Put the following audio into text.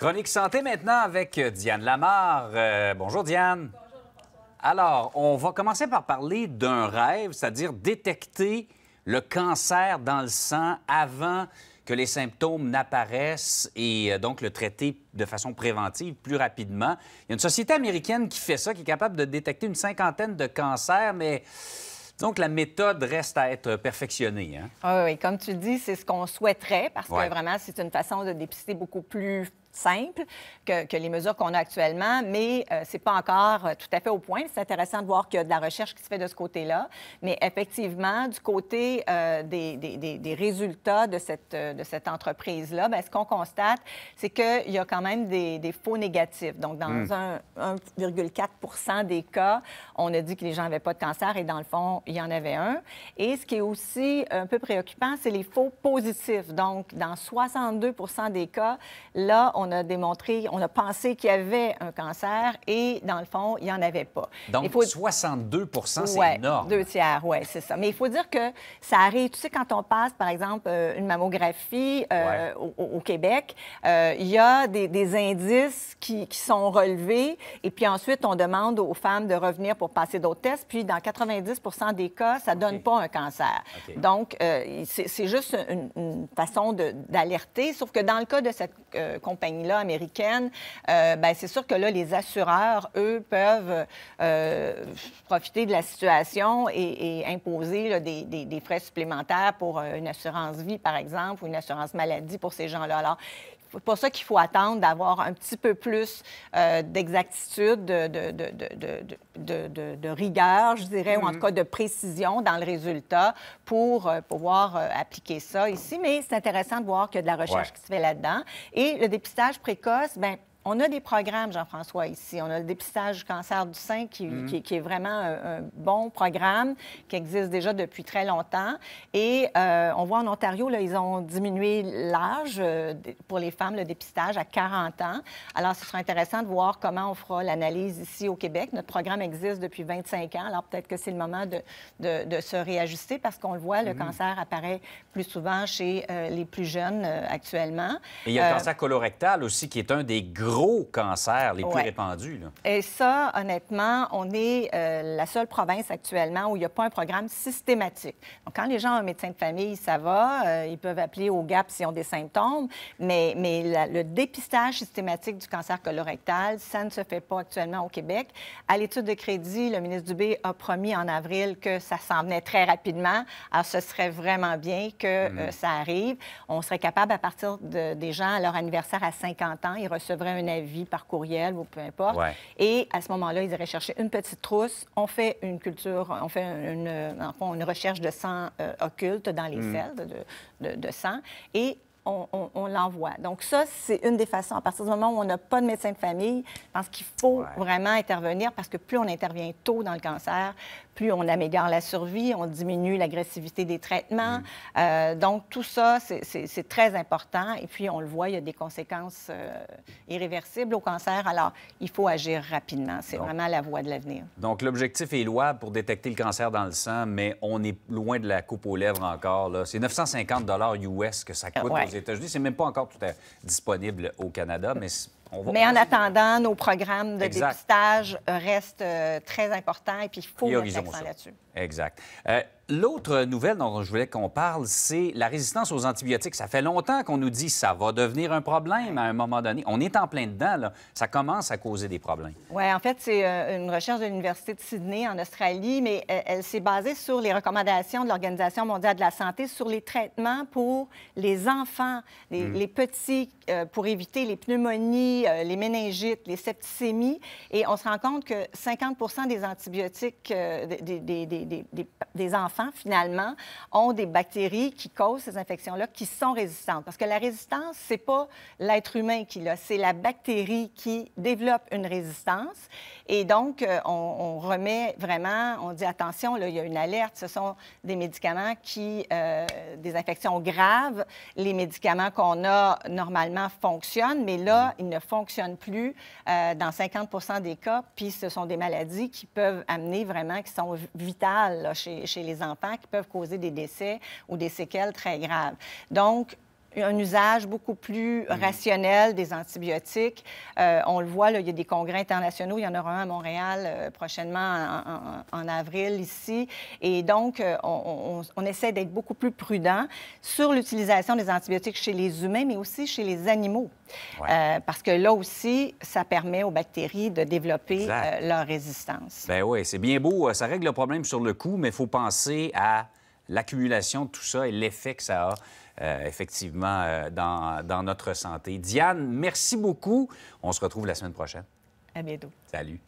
Chronique santé maintenant avec euh, Diane Lamar. Euh, bonjour Diane. Bonjour. Alors, on va commencer par parler d'un rêve, c'est-à-dire détecter le cancer dans le sang avant que les symptômes n'apparaissent et euh, donc le traiter de façon préventive plus rapidement. Il y a une société américaine qui fait ça, qui est capable de détecter une cinquantaine de cancers, mais donc, la méthode reste à être perfectionnée. Hein. Ah oui, comme tu dis, c'est ce qu'on souhaiterait parce que vraiment, c'est une façon de dépister beaucoup plus simple que, les mesures qu'on a actuellement, mais ce euh, c'est pas encore euh, tout à fait au point. C'est intéressant de voir qu'il y a de la recherche qui se fait de ce côté-là. Mais effectivement, du côté euh, des, résultats de cette, de cette entreprise-là, ben, ce qu'on constate, c'est qu'il y a quand même des, faux négatifs. Donc, dans 1,4 hmm. des cas, on a dit que les gens n'avaient pas de cancer et dans le fond, il y en avait un. Et ce qui est aussi un peu préoccupant, c'est les faux positifs. Donc, dans 62 des cas, là, on on a démontré, on a pensé qu'il y avait un cancer et, dans le fond, il n'y en avait pas. Donc, 62 c'est ouais, énorme. Deux tiers, oui, c'est ça. Mais il faut dire que ça arrive, tu sais, quand on passe, par exemple, euh, une mammographie euh, au, Québec, euh, il y a des, indices qui, sont relevés et puis ensuite, on demande aux femmes de revenir pour passer d'autres tests. Puis, dans 90 des cas, ça ne donne pas un cancer. Donc, c'est juste une, une façon d'alerter, sauf que dans le cas de cette compagnie, euh, ben, c'est sûr que là, les assureurs, eux, peuvent euh, profiter de la situation et, imposer des, frais supplémentaires pour euh, une assurance vie, par exemple, ou une assurance maladie pour ces gens-là pour ça qu'il faut attendre, d'avoir un petit peu plus euh, d'exactitude, de, de, de, de, rigueur, je dirais, ou en mhm. tout cas de précision dans le résultat pour euh, pouvoir euh, appliquer ça ici. Mais c'est intéressant de voir qu'il y a de la recherche qui se fait là-dedans. Et le dépistage précoce, ben on a des programmes, Jean-François, ici. On a le dépistage du cancer du sein qui, mhm. est vraiment un, bon programme qui existe déjà depuis très longtemps. Et euh, on voit en Ontario, là, ils ont diminué l'âge euh, pour les femmes, le dépistage à 40 ans. Alors, ce sera intéressant de voir comment on fera l'analyse ici au Québec. Notre programme existe depuis 25 ans. Alors, peut-être que c'est le moment de, se réajuster parce qu'on le voit, le mhm. cancer apparaît plus souvent chez euh, les plus jeunes actuellement. Et il y a le cancer colorectal aussi qui est un des gros cancers les plus répandus. Et ça, honnêtement, on est euh, la seule province actuellement où il n'y a pas un programme systématique. Donc, quand les gens ont un médecin de famille, ça va. Euh, ils peuvent appeler au GAP s'ils ont des symptômes. Mais, mais le dépistage systématique du cancer colorectal, ça ne se fait pas actuellement au Québec. À l'étude de crédit, le ministre Dubé a promis en avril que ça s'en venait très rapidement. Alors, ce serait vraiment bien que euh, mm-hmm. ça arrive. On serait capable, à partir des gens à leur anniversaire à 50 ans, ils recevraient un un avis par courriel ou peu importe. Et à ce moment-là, ils iraient chercher une petite trousse. On fait une culture, on fait une, recherche de sang euh, occulte dans les hmm. sels de, de, de sang. Et on, l'envoie. Donc ça, c'est une des façons. À partir du moment où on n'a pas de médecin de famille, je pense qu'il faut vraiment intervenir parce que plus on intervient tôt dans le cancer, plus on améliore la survie, on diminue l'agressivité des traitements. Mm. Euh, donc tout ça, c'est très important. Et puis on le voit, il y a des conséquences euh, irréversibles au cancer. Alors il faut agir rapidement. C'est vraiment la voie de l'avenir. Donc l'objectif est louable pour détecter le cancer dans le sang, mais on est loin de la coupe aux lèvres encore. C'est 950 dollars US que ça coûte. C'est même pas encore tout à... disponible au Canada, mais on va... Mais en attendant, nos programmes de dépistage restent euh, très importants et puis il faut mettre l'accent là-dessus. Exact. Euh, L'autre nouvelle dont je voulais qu'on parle, c'est la résistance aux antibiotiques. Ça fait longtemps qu'on nous dit ça va devenir un problème à un moment donné. On est en plein dedans, Ça commence à causer des problèmes. Oui, en fait, c'est euh, une recherche de l'Université de Sydney en Australie, mais euh, elle s'est basée sur les recommandations de l'Organisation mondiale de la santé sur les traitements pour les enfants, les, mm. petits, euh, pour éviter les pneumonies, les méningites, les septicémies. Et on se rend compte que 50 des antibiotiques des, des, des, des enfants finalement, ont des bactéries qui causent ces infections-là, qui sont résistantes. Parce que la résistance, c'est pas l'être humain qui l'a, c'est la bactérie qui développe une résistance. Et donc, euh, on, remet vraiment, on dit attention, là, il y a une alerte, ce sont des médicaments qui, euh, des infections graves, les médicaments qu'on a normalement fonctionnent, mais là, ils ne fonctionnent plus euh, dans 50 des cas, puis ce sont des maladies qui peuvent amener vraiment, qui sont vitales chez, chez les enfants qui peuvent causer des décès ou des séquelles très graves. Donc, un usage beaucoup plus mm-hmm. rationnel des antibiotiques. Euh, on le voit, là, il y a des congrès internationaux. Il y en aura un à Montréal euh, prochainement en, avril ici. Et donc, euh, on, essaie d'être beaucoup plus prudent sur l'utilisation des antibiotiques chez les humains, mais aussi chez les animaux. parce que là aussi, ça permet aux bactéries de développer leur résistance. Ben oui, c'est bien beau. Ça règle le problème sur le coup, mais il faut penser à l'accumulation de tout ça et l'effet que ça a euh, effectivement euh, dans, dans, notre santé. Diane, merci beaucoup. On se retrouve la semaine prochaine. À bientôt. Salut.